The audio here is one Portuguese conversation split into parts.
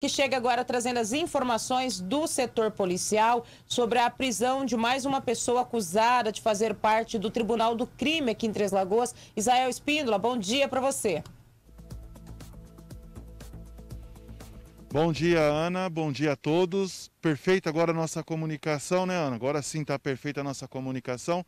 que chega agora trazendo as informações do setor policial sobre a prisão de mais uma pessoa acusada de fazer parte do Tribunal do Crime aqui em Três Lagoas. Isael Espíndola, bom dia para você. Bom dia, Ana. Bom dia a todos. Perfeita agora a nossa comunicação, né, Ana? Agora sim está perfeita a nossa comunicação.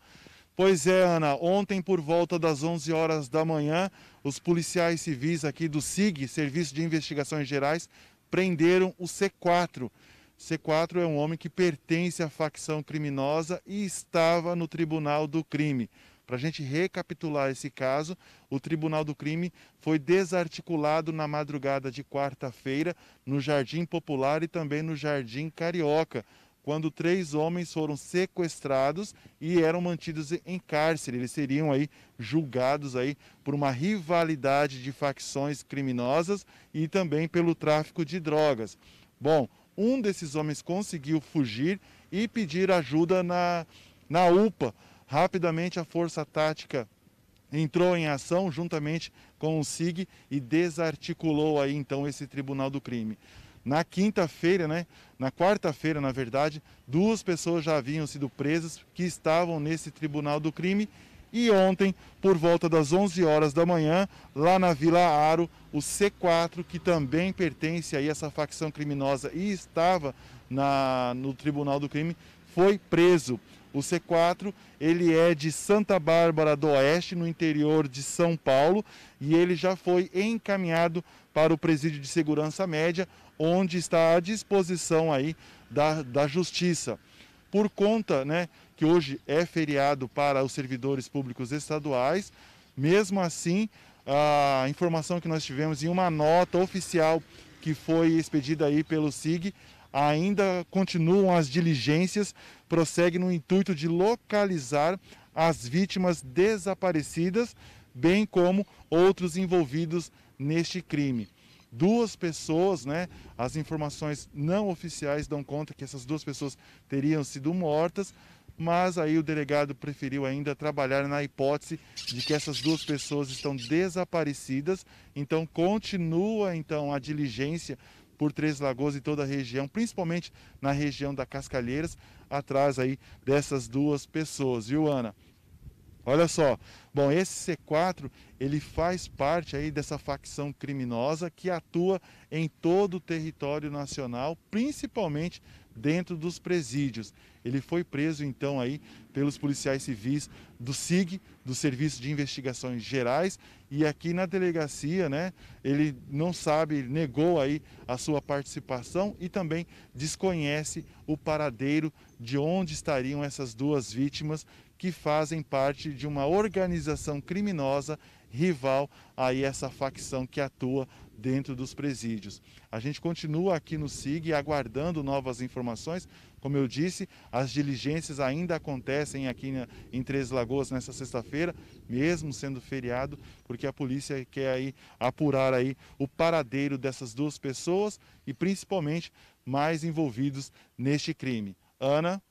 Pois é, Ana, ontem por volta das 11 horas da manhã, os policiais civis aqui do SIG, Serviço de Investigações Gerais, prenderam o C4. C4 é um homem que pertence à facção criminosa e estava no Tribunal do Crime. Para a gente recapitular esse caso, o Tribunal do Crime foi desarticulado na madrugada de quarta-feira no Jardim Popular e também no Jardim Carioca, quando três homens foram sequestrados e eram mantidos em cárcere. Eles seriam aí julgados aí por uma rivalidade de facções criminosas e também pelo tráfico de drogas. Bom, um desses homens conseguiu fugir e pedir ajuda na, na UPA. Rapidamente a força tática entrou em ação juntamente com o SIG e desarticulou aí então esse tribunal do crime. Na quinta-feira, né, na quarta-feira, na verdade, duas pessoas já haviam sido presas que estavam nesse tribunal do crime. E ontem, por volta das 11 horas da manhã, lá na Vila Aro, o C4, que também pertence a essa facção criminosa e estava na, no Tribunal do Crime, foi preso. O C4 ele é de Santa Bárbara do Oeste, no interior de São Paulo, e ele já foi encaminhado para o presídio de segurança média, onde está à disposição aí da, da justiça. Por conta, né, que hoje é feriado para os servidores públicos estaduais, mesmo assim, a informação que nós tivemos em uma nota oficial que foi expedida aí pelo SIG, ainda continuam as diligências, prossegue no intuito de localizar as vítimas desaparecidas, bem como outros envolvidos neste crime. Duas pessoas, né? As informações não oficiais dão conta que essas duas pessoas teriam sido mortas, mas aí o delegado preferiu ainda trabalhar na hipótese de que essas duas pessoas estão desaparecidas, então continua então a diligência por Três Lagoas e toda a região, principalmente na região da Cascalheiras, atrás aí dessas duas pessoas, viu, Ana? Olha só, Bom, esse C4 ele faz parte aí dessa facção criminosa que atua em todo o território nacional, principalmente dentro dos presídios. Ele foi preso então aí pelos policiais civis do SIG, do Serviço de Investigações Gerais, e aqui na delegacia, né, ele não sabe, negou aí a sua participação e também desconhece o paradeiro de onde estariam essas duas vítimas que fazem parte de uma organização organização criminosa rival a essa facção que atua dentro dos presídios. A gente continua aqui no SIG aguardando novas informações. Como eu disse, as diligências ainda acontecem aqui em Três Lagoas nessa sexta-feira, mesmo sendo feriado, porque a polícia quer aí apurar aí o paradeiro dessas duas pessoas e principalmente mais envolvidos neste crime. Ana